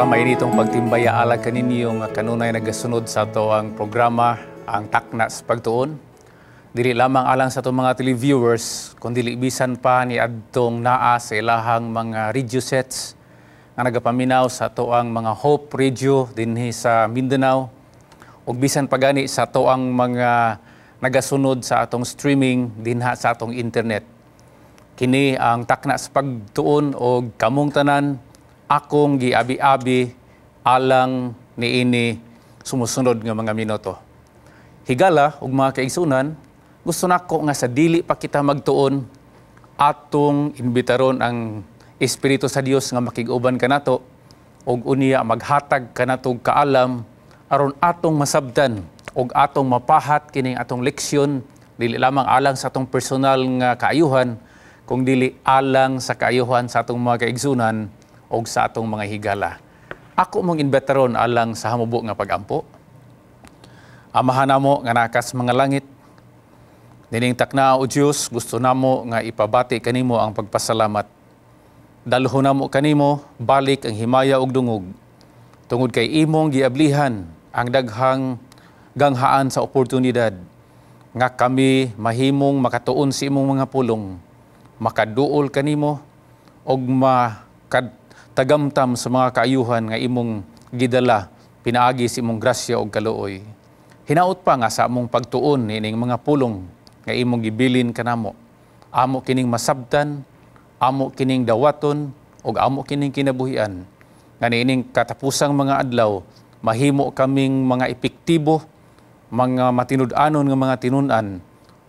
ka mainitong pagtimbaya ala kaninyong kanunay nagasunod sa to ang programa ang taknas pagtuon. Dili lamang alang sa itong mga televiewers, kundi libisan pa ni Adtong Naa sa ilahang mga radio sets nga nagapaminaw sa to ang mga Hope Radio dinhi sa Mindanao. Ug bisan pa gani sa to ang mga nagasunod sa atong streaming dinha sa atong internet. Kini ang taknas pagtuon og kamong tanan akong giabi-abi alang ni ini sumusunod nga mga minuto. Higala ug mga kaigsunan, gusto nako nga sa dili pa kita magtuon atong imbitaron ang Espiritu sa Dios nga makiguban kanato ug unya maghatag kanatog kaalam aron atong masabdan ug atong mapahat kining atong leksyon dili lamang alang sa atong personal nga kaayuhan kung dili alang sa kaayuhan sa atong mga kaigsunan o sa atong mga higala. Ako mong inbeteron alang sa hamubo nga pagampo. Amahan mo nga nakas mga langit. Dining takna o Diyos, gusto na mo nga ipabati kanimo ang pagpasalamat. Dalho mo kanimo balik ang himaya og dungog. Tungod kay imong giablihan ang daghang ganghaan sa oportunidad nga kami mahimong makatuon sa imong mga pulong makaduol kanimo og makad tagamtam sa mga kaayuhan nga imong gidala pinaagi sa imong grasya og kalooy. Hinaot pa nga sa among pagtuon ining mga pulong nga imong gibilin kanamo. Amo kining masabtan, amo kining dawaton ug amo kining kinabuhian. Nga niining katapusang mga adlaw mahimo kaming mga epektibo, mga matinud-anon nga mga tinunan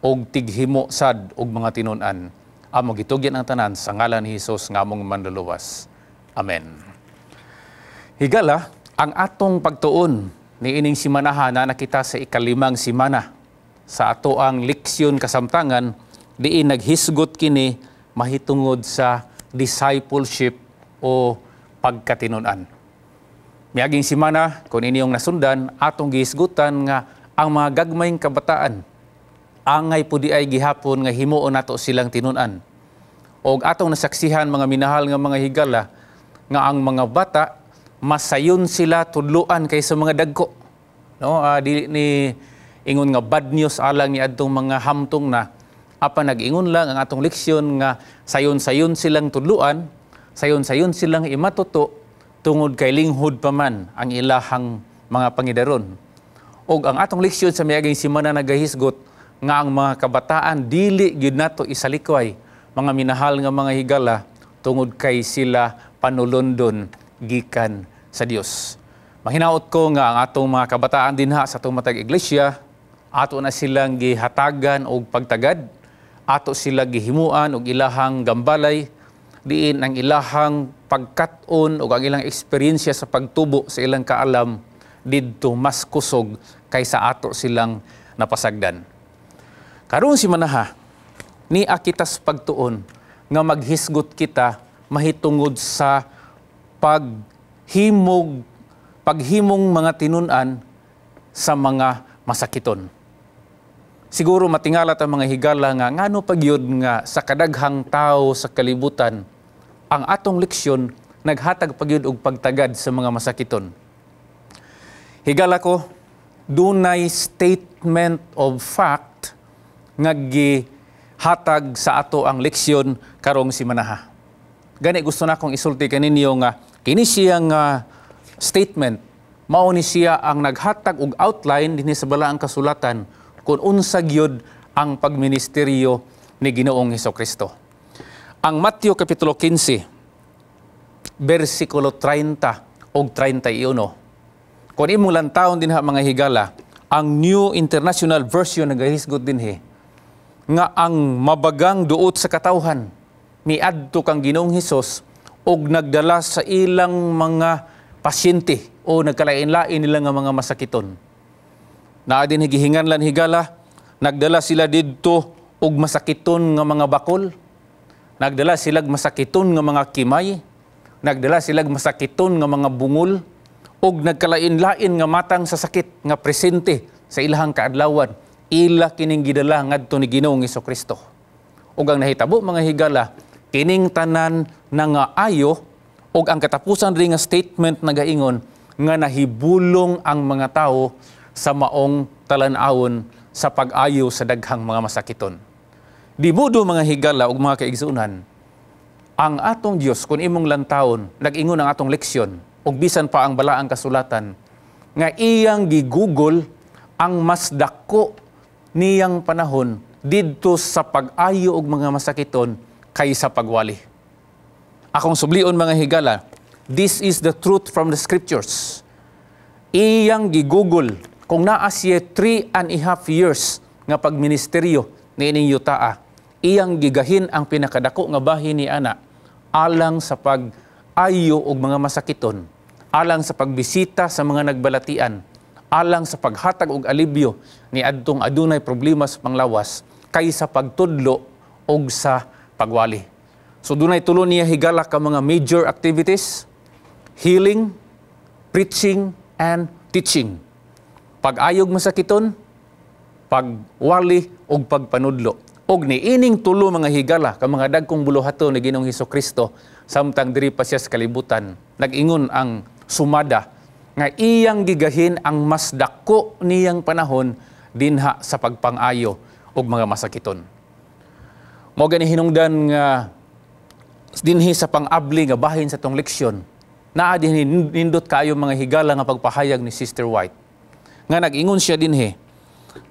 og tighimo sad og mga tinunan. Amo gitugyan ang tanan sa ngalan ni Hesus nga among manluluwas. Amen. Higala, ang atong pagtuon ni ining simanaha na nakita sa ikalimang simana sa ato ang leksyon kasamtangan diin naghisgot kini mahitungod sa discipleship o pagkatinunan. Miaging simana kun iniyong nasundan atong gihisgutan nga ang mga gagmayng kabataan angay pudi ay gihapon nga himuon nato silang tinunan. Og atong nasaksihan mga minahal nga mga higala nga ang mga bata masayon sila tudluan kaysa mga dagko. No, uh, di ni ingon nga bad news alang ni adtong mga hamtong na apa nag-ingon lang ang atong leksyon nga sayon-sayon silang tudluan, sayon-sayon silang imatuto tungod kay linghod pa man ang ilahang mga pangidaron. O ang atong leksyon sa miyaging simana nagahisgot nga ang mga kabataan dili gyud nato isalikway mga minahal nga mga higala tungod kay sila panulondon gikan sa Dios. Mahinaot ko nga ang atong mga kabataan dinha sa atong matag iglesia ato na silang gihatagan og pagtagad, ato sila gihimuan og ilahang gambalay diin ang ilahang pagkat-on o ang ilang eksperyensya sa pagtubo sa ilang kaalam didto mas kusog kaysa ato silang napasagdan. Karon si Manaha, ni akitas pagtuon nga maghisgot kita mahitungod sa paghimog paghimong mga tinunan sa mga masakiton. Siguro matingala ang mga higala nga ngano pagyod nga sa kadaghang tao sa kalibutan ang atong leksyon naghatag pagyod og pagtagad sa mga masakiton. Higala ko dunay statement of fact nga gi hatag sa ato ang leksyon karong si Manaha. Gani gusto na akong isulti kaninyo nga kini siyang uh, statement mao ni siya ang naghatag og outline dinhi sa balaang kasulatan kung unsa gyud ang pagministeryo ni Ginoong Kristo. Ang Mateo kapitulo 15 bersikulo 30 og 31. Kun imong lantawon dinha mga higala, ang New International Version nagahisgot dinhi nga ang mabagang duot sa katawhan miadto kang Ginoong Hesus og nagdala sa ilang mga pasyente o nagkalain-lain nila nga mga masakiton. Naa din higihingan lan higala, nagdala sila didto og masakiton nga mga bakol. Nagdala silag masakiton nga mga kimay, nagdala silag masakiton nga mga bungol og nagkalain-lain nga matang sa sakit nga presente sa ilahang kaadlawan ila kining gidala ngadto ni Ginoong Kristo. Ug ang nahitabo mga higala kining tanan nga ayo ug ang katapusan rin nga statement nagaingon nga nahibulong ang mga tao sa maong talan-awon sa pag-ayo sa daghang mga masakiton. Di mga higala ug mga kaigsoonan, ang atong Dios kun imong lantawon nag-ingon ang atong leksyon ug bisan pa ang balaang kasulatan nga iyang gigugol ang mas dako niyang panahon didto sa pag-ayo og mga masakiton kaysa pagwali. Akong sublion mga higala, this is the truth from the scriptures. Iyang gigugol kung naa siya three and a half years nga pagministeryo ni ining yutaa, iyang gigahin ang pinakadako nga bahin ni ana alang sa pag-ayo og mga masakiton, alang sa pagbisita sa mga nagbalatian, alang sa paghatag og alibyo ni adtong adunay problema sa panglawas kaysa pagtudlo og sa pagwali. So dunay tulo niya higala ka mga major activities: healing, preaching, and teaching. Pag-ayog masakiton, pagwali og pagpanudlo. Og niining tulo mga higala ka mga dagkong buluhaton ni Ginoong Hesus Kristo samtang diri pa siya sa kalibutan. Nag-ingon ang sumada nga iyang gigahin ang mas dako niyang panahon dinha sa pagpangayo og mga masakiton. Mo gani hinungdan nga dinhi sa pangabli nga bahin sa tong leksyon naa dinhi nindot kayo mga higala nga pagpahayag ni Sister White nga nag-ingon siya dinhi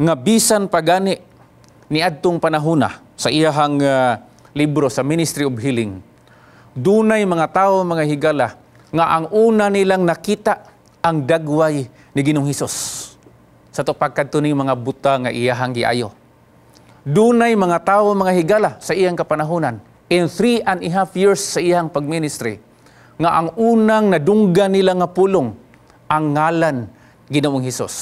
nga bisan pa gani ni adtong panahona sa iyahang uh, libro sa Ministry of Healing dunay mga tawo mga higala nga ang una nilang nakita ang dagway ni Ginong Hesus sa tupag kadto ning mga buta nga iyahang giayo. Dunay mga tawo mga higala sa iyang kapanahonan in three and a half years sa iyang pagministry nga ang unang nadungga nila nga pulong ang ngalan Ginoong Hesus.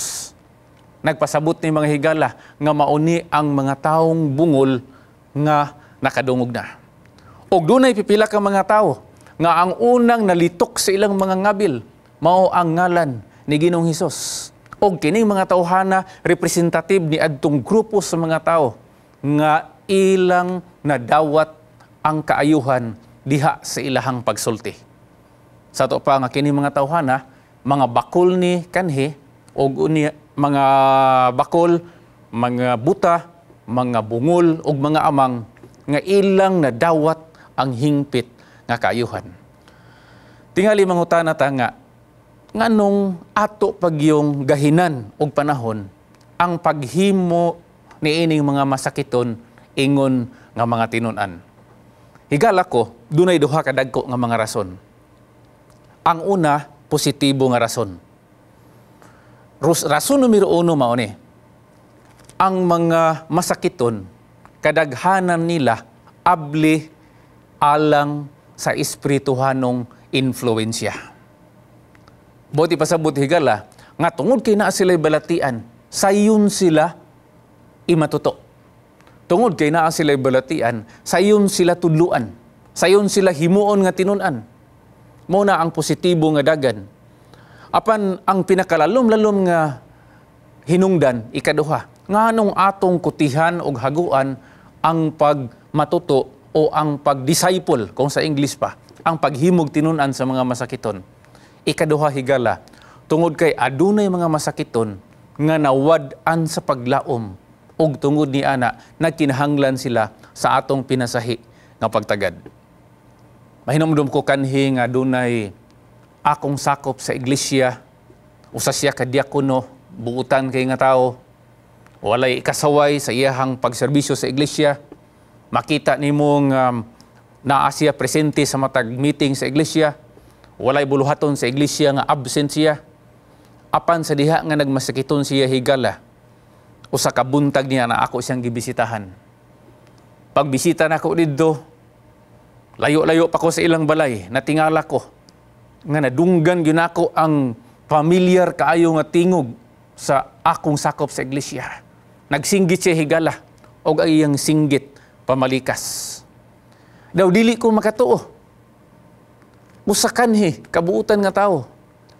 Nagpasabot ni mga higala nga mauni ang mga taong bungol nga nakadungog na. Og dunay pipila ka mga tawo nga ang unang nalitok sa ilang mga ngabil mao ang ngalan ni Ginoong Hesus. Og kining mga tawhana representative ni adtong grupo sa mga tao nga ilang nadawat ang kaayuhan diha sa ilahang pagsulti. Sa to pa nga kini mga tawhana mga bakol ni kanhi og uni, mga bakol, mga buta, mga bungol og mga amang nga ilang nadawat ang hingpit nga kaayuhan. Tingali mangutana ta nga nganong ato pagyong gahinan og panahon ang paghimo ni ining mga masakiton ingon nga mga tinunan. Higala ko, dunay duha kadagko nga mga rason. Ang una, positibo nga rason. Rus, rason numero uno mao ni. Ang mga masakiton kadaghanan nila abli alang sa espirituhanong influensya. Buti pa sa higala, ah. nga tungod kay naa sila balatian, sayon sila imatuto. Tungod kay naa sila balatian, sayon sila tudluan. Sayon sila himuon nga tinunan. Mao na ang positibo nga dagan. Apan ang pinakalalom-lalom nga hinungdan ikaduha, nganong atong kutihan og haguan ang pagmatuto o ang pag-disciple, kung sa English pa, ang paghimog tinunan sa mga masakiton. Ikaduha higala, tungod kay adunay mga masakiton nga nawad-an sa paglaom ug tungod ni ana nagkinahanglan sila sa atong pinasahi nga pagtagad. Mahinomdom ko kanhi nga adunay akong sakop sa iglesia usa siya ka diakono buutan kay nga tao walay ikasaway sa iyahang pagserbisyo sa iglesia makita nimo nga um, naa siya presente sa matag meeting sa iglesia walay buluhaton sa iglesia nga absent siya apan sa diha nga nagmasakiton siya higala usa ka buntag niya na ako siyang gibisitahan pagbisita nako didto layo-layo pa ko sa ilang balay natingala ko nga nadunggan gyud nako ang familiar kaayo nga tingog sa akong sakop sa iglesia nagsinggit siya higala og iyang singgit pamalikas daw dili ko makatuo Usakanhi kabuutan nga tao.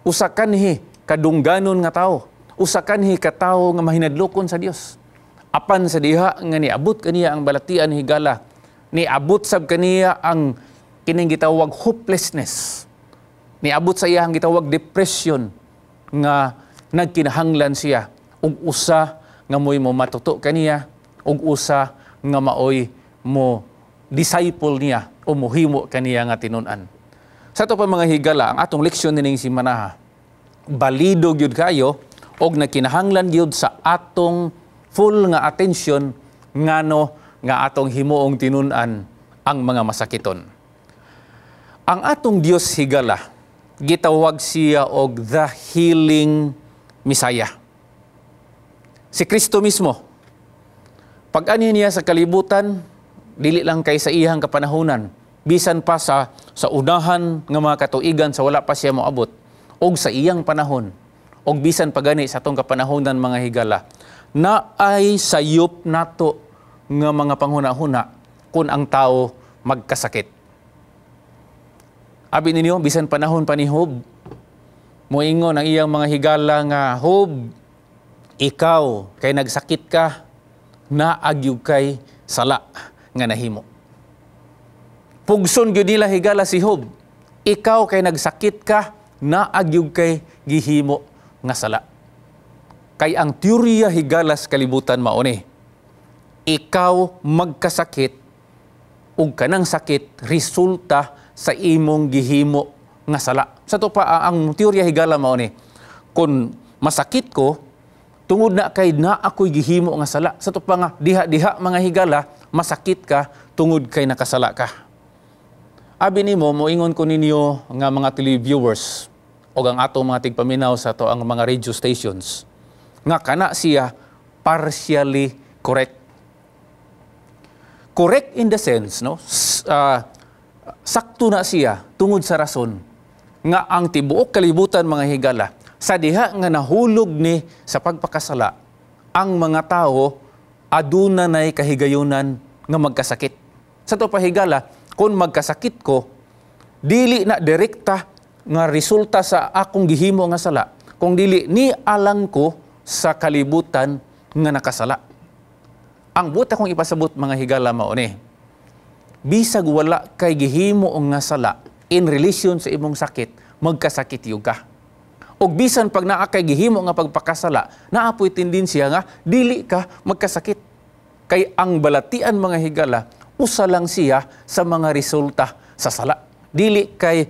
Usakanhi kadungganon nga tao. Usakanhi ka tao nga mahinadlokon sa Dios. Apan sa diha nga niabot kaniya ang balatian higala, niabot sab kaniya ang kining gitawag hopelessness. Niabot sa iya ang gitawag depression nga nagkinahanglan siya ug usa nga moy mo matuto kaniya ug usa nga maoy mo disciple niya o mohimo kaniya nga tinunan. Sa ito pa mga higala, ang atong leksyon nining si Manaha, balido gyud kayo og nakinahanglan gyud sa atong full nga atensyon ngano nga atong himuong tinunan ang mga masakiton. Ang atong Dios higala gitawag siya og the healing Messiah. Si Kristo mismo pag ani niya sa kalibutan dili lang kay sa iyang kapanahonan bisan pa sa sa unahan nga mga katuigan sa wala pa siya moabot og sa iyang panahon og bisan pa gani sa kapanahon kapanahonan mga higala na ay sayop nato nga mga panghunahuna kun ang tao magkasakit abi ninyo bisan panahon pa ni Hob moingon ang iyang mga higala nga Hob ikaw kay nagsakit ka na agyug kay sala nga nahimo Pugson gyud nila higala si Job. Ikaw kay nagsakit ka, naagyog kay gihimo nga sala. Kay ang teorya higala sa kalibutan mao ni. Ikaw magkasakit ug kanang sakit resulta sa imong gihimo nga sala. Sa to pa ang teorya higala mao ni. Kung masakit ko, tungod na kay na ako'y gihimo nga sala. Sa to pa nga, diha-diha mga higala, masakit ka tungod kay nakasala ka. Abi ni nimo moingon ko ninyo nga mga televiewers o ang ato mga tigpaminaw sa to ang mga radio stations nga kana siya partially correct. Correct in the sense no uh, sakto na siya tungod sa rason nga ang tibuok kalibutan mga higala sa diha nga nahulog ni sa pagpakasala ang mga tao aduna nay kahigayunan nga magkasakit. Sa to pahigala, kung magkasakit ko, dili na direkta nga resulta sa akong gihimo nga sala, kung dili ni alang ko sa kalibutan nga nakasala. Ang buta kong ipasabot mga higala mao ni, bisag wala kay gihimo nga sala in relation sa imong sakit, magkasakit yung ka. Og bisan pag naa kay gihimo nga pagpakasala, naapoy tendensya nga dili ka magkasakit. Kay ang balatian mga higala usa lang siya sa mga resulta sa sala. Dili kay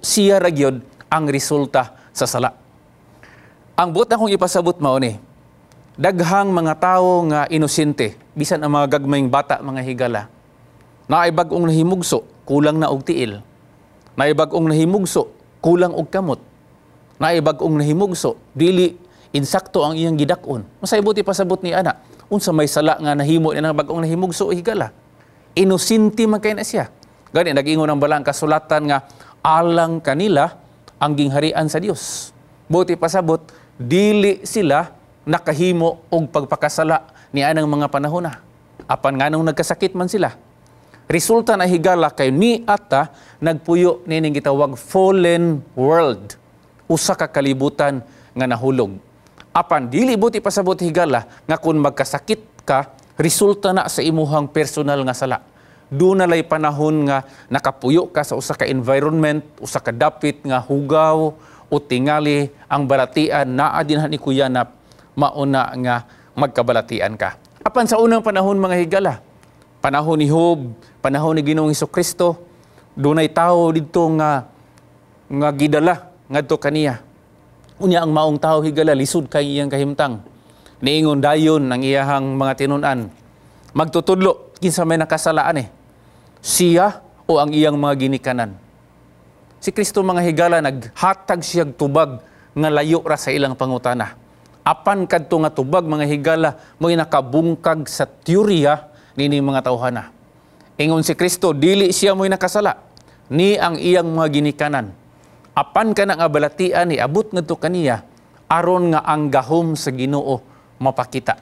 siya ra gyud ang resulta sa sala. Ang buot akong ipasabot mao ni daghang mga tawo nga inosente bisan ang mga gagmayng bata mga higala naay bag-ong nahimugso kulang na og tiil naay bag-ong nahimugso kulang og kamot naay bag-ong nahimugso dili insakto ang iyang gidak-on masay buti pasabot ni ana unsa may sala nga nahimo ni nang bag-ong nahimugso higala inusinti man kay na siya. Gani, nag-ingon ang balang kasulatan nga, alang kanila ang gingharian sa Dios. Buti pasabot, dili sila nakahimo og pagpakasala ni anang mga panahon Apan nga nung nagkasakit man sila. Resulta na higala kay ni ata nagpuyo nining gitawag fallen world. Usa ka kalibutan nga nahulog. Apan dili buti pasabot higala nga kun magkasakit ka resulta na sa imuhang personal nga sala. Do nalay panahon nga nakapuyo ka sa usa ka environment, usa ka dapit nga hugaw o tingali ang balatian naa dinhan ni Kuyanap mauna nga magkabalatian ka. Apan sa unang panahon mga higala, panahon ni Job, panahon ni Ginoong Hesus Kristo, dunay tao didto nga nga gidala ngadto kaniya. Unya ang maong tao higala lisod kay iyang kahimtang niingon dayon ang iyahang mga tinunan. Magtutudlo, kinsa may nakasalaan eh. Siya o ang iyang mga ginikanan. Si Kristo mga higala, naghatag siyag tubag nga layo ra sa ilang pangutana. Apan kadto nga tubag mga higala, mo nakabungkag sa teorya nini mga tawhana. Ingon si Kristo, dili siya mo nakasala ni ang iyang mga ginikanan. Apan ka nga balatian ni abot ngadto kaniya aron nga ang gahom sa Ginoo mapakita.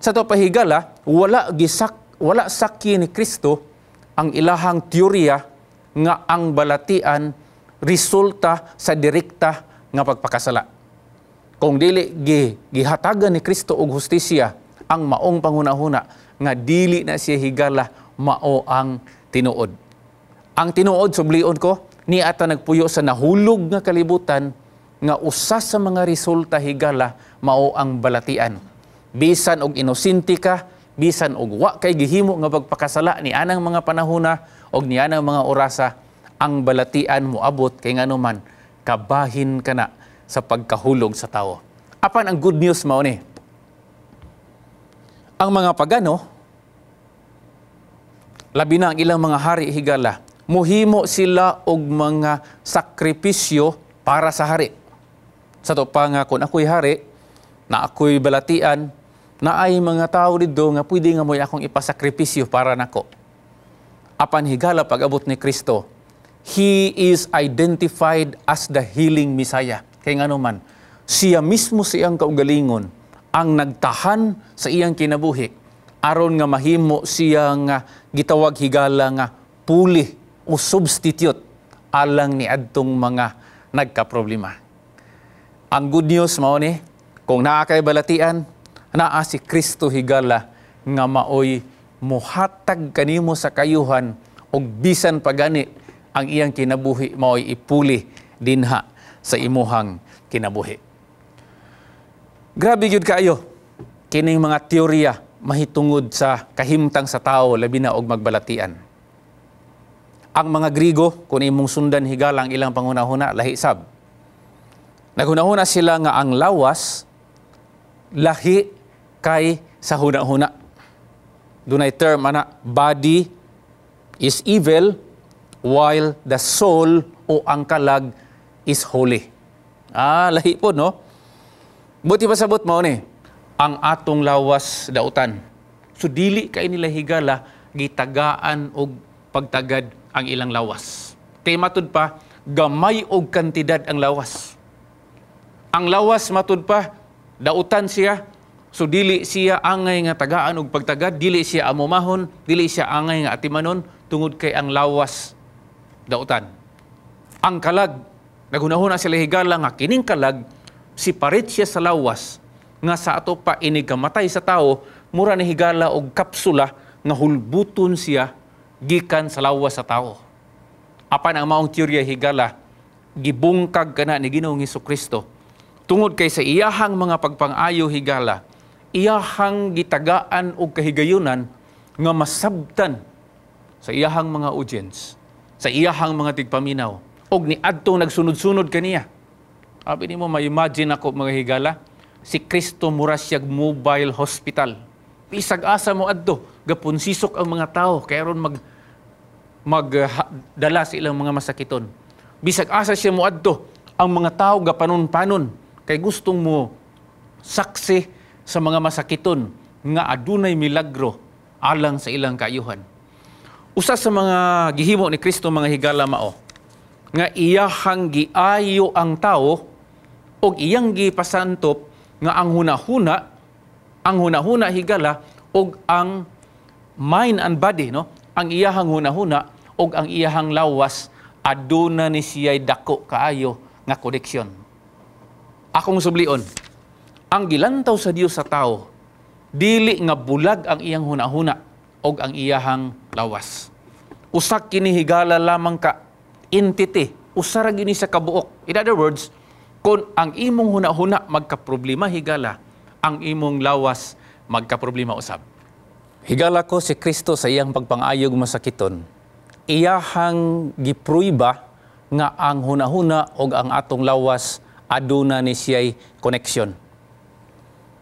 Sa to pahigala, wala gisak wala sakya ni Kristo ang ilahang teorya nga ang balatian resulta sa direkta nga pagpakasala. Kung dili gi gihatagan ni Kristo og hustisya ang maong panghunahuna nga dili na siya higala mao ang tinuod. Ang tinuod sublion ko ni ata nagpuyo sa nahulog nga kalibutan nga usa sa mga resulta higala mao ang balatian. Bisan og inosinti ka, bisan og wa kay gihimo nga pagpakasala ni anang mga panahuna og ni anang mga orasa, ang balatian mo abot kay nganuman kabahin ka na sa pagkahulog sa tao. Apan ang good news mao ni. Ang mga pagano labi na ang ilang mga hari higala, muhimo sila og mga sakripisyo para sa hari. Sa to pa nga kung ako'y hari, na ako'y balatian, na ay mga tao dito nga pwede nga mo'y akong ipasakripisyo para nako. Apan higala pag-abot ni Kristo, He is identified as the healing Messiah. Kaya nga naman, siya mismo siyang kaugalingon ang nagtahan sa iyang kinabuhi. Aron nga mahimo siyang uh, gitawag higala nga puli o substitute alang ni adtong mga nagkaproblema. Ang good news mao ni, kung naa kay balatian, naa si Kristo higala nga maoy muhatag kanimo sa kayuhan og bisan pagani ang iyang kinabuhi maoy ipuli dinha sa imuhang kinabuhi. Grabe gyud kaayo kining mga teorya mahitungod sa kahimtang sa tao labi na og magbalatian. Ang mga Grigo kun imong sundan higala ang ilang pangunahuna lahi sab. Naguna-una sila nga ang lawas lahi kay sa huna-huna. Dunay term ana body is evil while the soul o ang kalag is holy. Ah, lahi po no. Buti pa sabot mo ni ang atong lawas dautan. So dili kay nila higala gitagaan og pagtagad ang ilang lawas. Kay matud pa gamay og kantidad ang lawas. Ang lawas matud pa Dautan siya, so dili siya angay nga tagaan og pagtagad, dili siya amumahon, dili siya angay nga atimanon, tungod kay ang lawas dautan. Ang kalag, nagunahon na sila higala nga kining kalag, si parit siya sa lawas, nga sa ato pa inigamatay sa tao, mura ni higala og kapsula nga hulbuton siya gikan sa lawas sa tao. Apan ang maong teorya higala, gibungkag kana ni Ginoong Hesus Kristo Tungod kay sa iyahang mga pagpangayo higala, iyahang gitagaan og kahigayunan nga masabtan sa iyahang mga audience, sa iyahang mga tigpaminaw, og ni adtong nagsunod-sunod kaniya. Abi nimo ma-imagine ako mga higala, si Kristo mura mobile hospital. Bisag asa mo adto, gapon sisok ang mga tao kay ron mag magdala uh, sa ilang mga masakiton. Bisag asa siya mo adto, ang mga tao gapanon-panon kay gustong mo saksi sa mga masakiton nga adunay milagro alang sa ilang kayuhan. Usa sa mga gihimo ni Kristo mga higala mao nga iyahang giayo ang tao o iyang gipasantop nga ang hunahuna ang hunahuna higala o ang mind and body no ang iyahang hunahuna o ang iyahang lawas aduna ni siya'y dako kaayo nga koneksyon Akong sublion, ang gilantaw sa Dios sa tao, dili nga bulag ang iyang hunahuna o ang iyahang lawas. Usak kini higala lamang ka entity, usara gini sa kabuok. In other words, kung ang imong hunahuna magkaproblema higala, ang imong lawas magkaproblema usab. Higala ko si Kristo sa iyang pagpangayog masakiton. Iyahang gipruiba nga ang hunahuna o ang atong lawas aduna ni siya'y connection.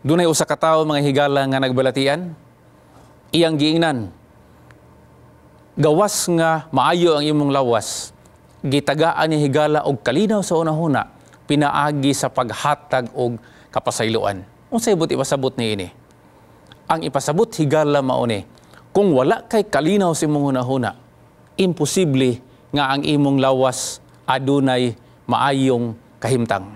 Dunay usa ka tawo mga higala nga nagbalatian, iyang giingnan. Gawas nga maayo ang imong lawas, gitagaan ni higala og kalinaw sa una unahuna, pinaagi sa paghatag og kapasayloan. Unsay buti pasabot ni ini? Ang ipasabot higala mao ni, kung wala kay kalinaw sa imong unahuna, imposible nga ang imong lawas adunay maayong kahimtang.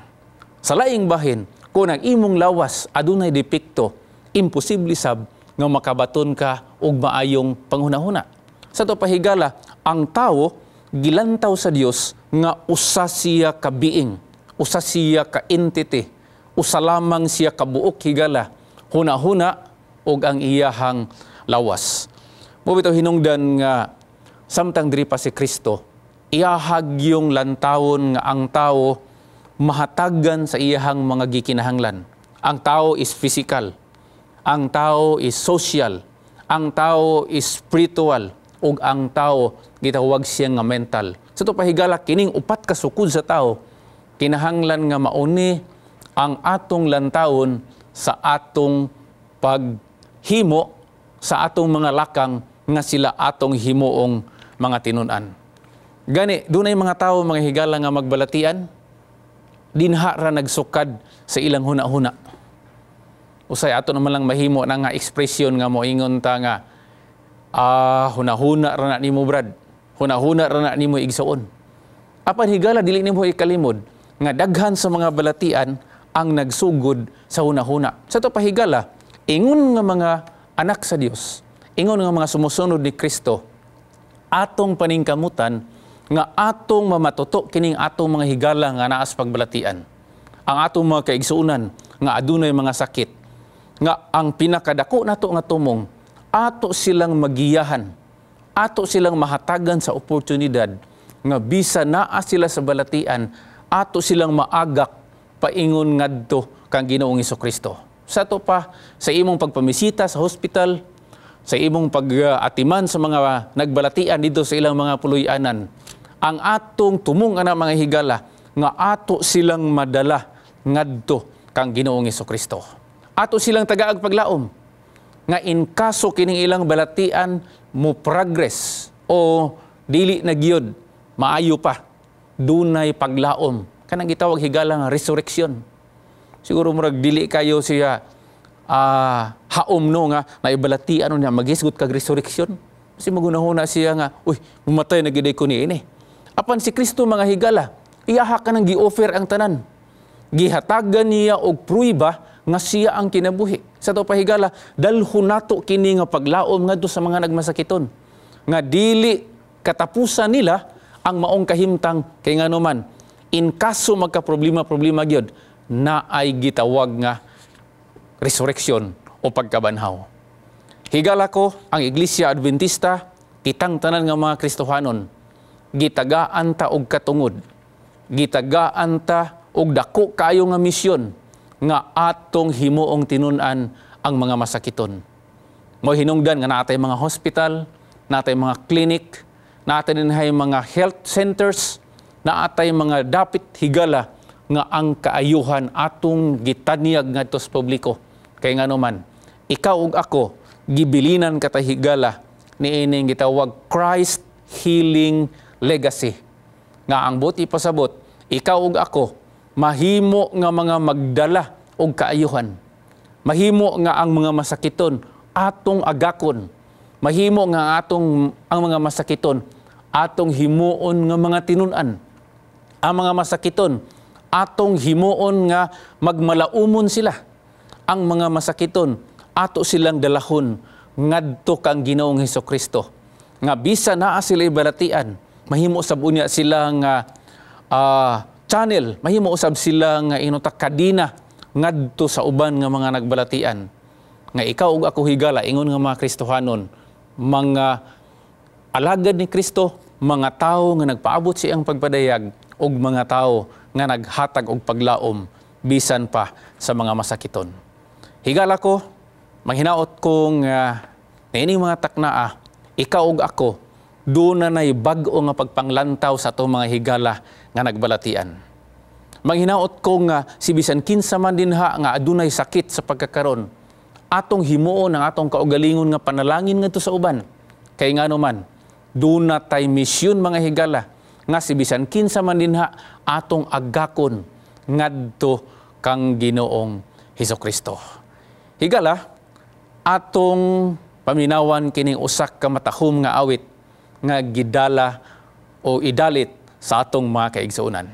Sa laing bahin, kung ang imong lawas adunay depekto, imposible sab nga makabaton ka og maayong panghunahuna. Sa to pahigala, ang tao gilantaw sa Dios nga usa siya ka being, usa siya ka entity, usa lamang siya ka kabuok higala, hunahuna og ang iyahang lawas. Mubito hinungdan nga samtang diri pa si Kristo, iyahag yung lantawon nga ang tao mahatagan sa iyahang mga gikinahanglan. Ang tao is physical, ang tao is social, ang tao is spiritual, ug ang tao gitawag siya nga mental. Sa so, to pahigala kining upat ka sukod sa tao, kinahanglan nga mauni ang atong lantawon sa atong paghimo sa atong mga lakang nga sila atong himuong mga tinunan. Gani, dunay mga tao mga higala nga magbalatian, dinha ra nagsukad sa ilang huna-huna. Usay ato naman lang mahimo na nga ekspresyon nga moingon ta nga ah hunahuna ra na nimo brad. Hunahuna ra na nimo igsuon. Apan higala dili nimo ikalimod nga daghan sa mga balatian ang nagsugod sa hunahuna. Sa to pahigala ingon nga mga anak sa Dios, ingon nga mga sumusunod ni Kristo atong paningkamutan nga atong mamatuto kining atong mga higala nga naas pagbalatian. Ang atong mga kaigsuunan nga adunay mga sakit nga ang pinakadako nato nga tumong ato silang magiyahan ato silang mahatagan sa oportunidad nga bisa naa sila sa balatian ato silang maagak paingon ngadto kang Ginoong Kristo. Sa to pa sa imong pagpamisita sa hospital, sa imong pag-atiman sa mga nagbalatian dito sa ilang mga puloy-anan, ang atong tumong na mga higala nga ato silang madala ngadto kang Ginoong Hesus Kristo. Ato silang tagaagpaglaom nga in kining ilang balatian mo progress o dili na giyod maayo pa dunay paglaom kanang gitawag higala nga resurrection. Siguro murag dili kayo siya uh, haom no nga naibalatian no niya magisgot kag resurrection. Kasi magunahuna siya nga, uy, bumatay na giday ko ni ini. Apan si Kristo mga higala, iyaha ka ng gi-offer ang tanan. Gihatagan niya og pruiba nga siya ang kinabuhi. Sa to pahigala, dalho nato kini nga paglaom ngadto sa mga nagmasakiton nga dili katapusan nila ang maong kahimtang kay ngano man in kaso magka problema problema gyud na ay gitawag nga resurrection o pagkabanhaw. Higala ko ang Iglesia Adventista, kitang tanan nga mga Kristohanon, gitagaan ta og katungod. Gitagaan ta og dako kayo nga misyon nga atong himuong tinunan ang mga masakiton. Mo hinungdan nga natay mga hospital, natay mga clinic, natay dinhay mga health centers, naatay mga dapit higala nga ang kaayuhan atong gitaniyag ngadto sa publiko. Kay ngano ikaw ug ako gibilinan katahigala ni ining gitawag Christ healing legacy. Nga ang buti pasabot, ikaw ug ako, mahimo nga mga magdala og kaayuhan. Mahimo nga ang mga masakiton atong agakon. Mahimo nga atong ang mga masakiton atong himuon nga mga tinunan. Ang mga masakiton atong himuon nga magmalaumon sila. Ang mga masakiton ato silang dalahon ngadto kang Ginoong Heso Kristo. Nga bisa naa sila ibalatian mahimo sab unya silang nga uh, ah, channel mahimo usab silang nga ah, inuta kadina ngadto sa uban nga mga nagbalatian nga ikaw ug ako higala ingon nga mga Kristohanon mga alagad ni Kristo mga tao nga nagpaabot siyang pagpadayag ug mga tao nga naghatag og paglaom bisan pa sa mga masakiton higala ko manghinaot kong uh, ah, nga mga taknaa ikaw ug ako doon na nay bag-o nga pagpanglantaw sa atong mga higala nga nagbalatian. Manghinaot ko nga si bisan kinsa man dinha nga adunay sakit sa pagkakaron. Atong himuon ang atong kaugalingon nga panalangin ngadto sa uban. Kay nga man, doon na tay misyon mga higala nga si bisan kinsa man dinha atong agakon ngadto kang Ginoong Hesus Kristo. Higala atong paminawan kining usak ka matahom nga awit nga gidala o idalit sa atong mga kaigsoonan.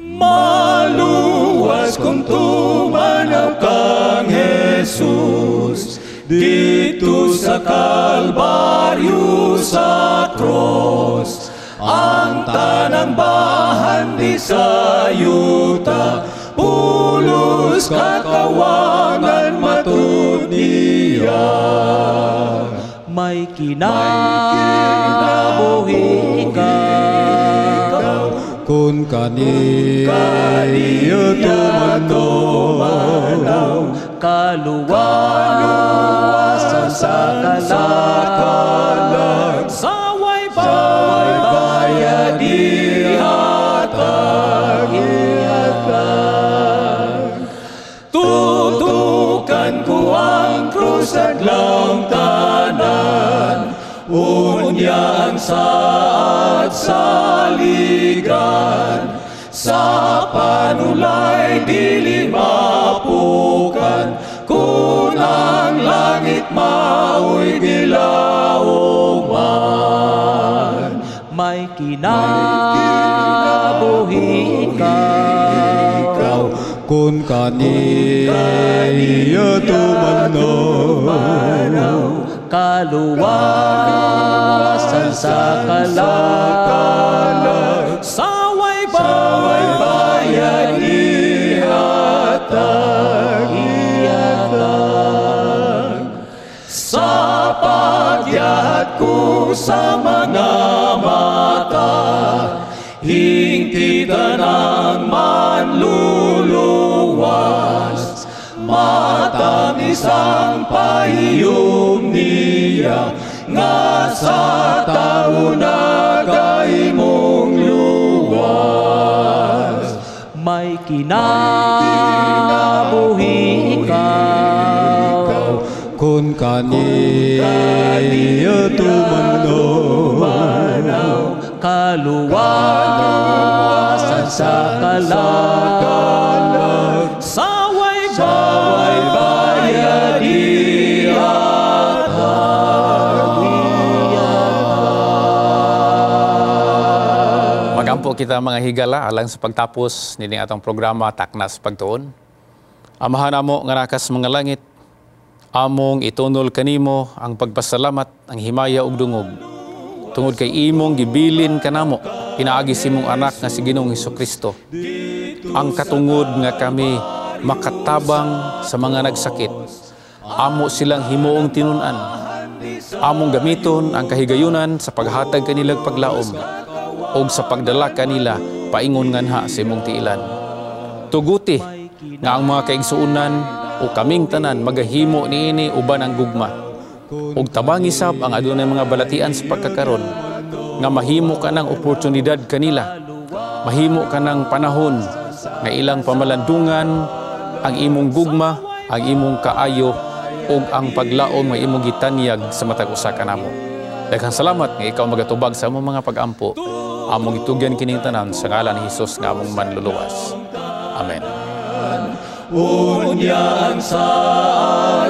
Maluwas kung tumanaw kang Jesus dito sa Kalbaryo sa cross ang tanang bahan di sa yuta pulos kakawangan matuniyan may kinabuhi ikaw kung kaniya tumanaw kaluwasan sa kanan sa bansa at saligan sa panulay dili mapukan kung ang langit mao'y dilaw man may kinabuhi ikaw kung kaniya tumanaw kaluwasan sa kalat. Saway bayan, bayan ihatag, ihatag. Sa pagyahat ko sa mga mata, hingtitan ang manluluwas, matamis ang payo iya nga sa tao na kay mong luwas may kinabuhi ikaw kung kaniya tumanaw kaluwasan sa kalag saway ba po kita mga higala alang sa pagtapos nining atong programa Taknas Pagtuon. Amahan namo nga nakas mga langit, among itunol kanimo ang pagpasalamat, ang himaya ug dungog. Tungod kay imong gibilin kanamo, pinaagi imong anak nga si Ginoong Kristo. Ang katungod nga kami makatabang sa mga nagsakit. Amo silang himuong tinunan. Among gamiton ang kahigayunan sa paghatag kanilag paglaom o sa pagdala kanila paingon nganha si mong tiilan. Tuguti nga ang mga kaigsuunan o kaming tanan magahimo niini uban ang gugma. Ug tabangi sab ang adunay mga balatian sa pagkakaron nga mahimo ka ng oportunidad kanila. Mahimo ka ng panahon nga ilang pamalandungan ang imong gugma, ang imong kaayo ug ang paglaom nga imong gitanyag sa matag usa ka namo. Daghang salamat nga ikaw magatubag sa mga pag-ampo among itugyan kini tanan sa ngalan ni Hesus nga among manluluwas. Amen. Unyang sa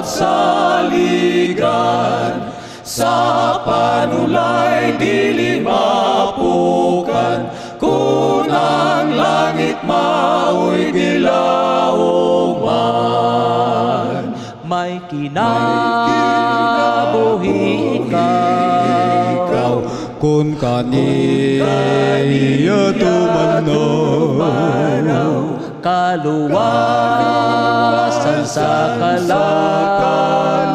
saligan sa panulay dili mapukan kun ang langit mao'y dilaw man may kinabuhi ka kun 군간이 이어두만 너로 kaluluwasan sa kalan.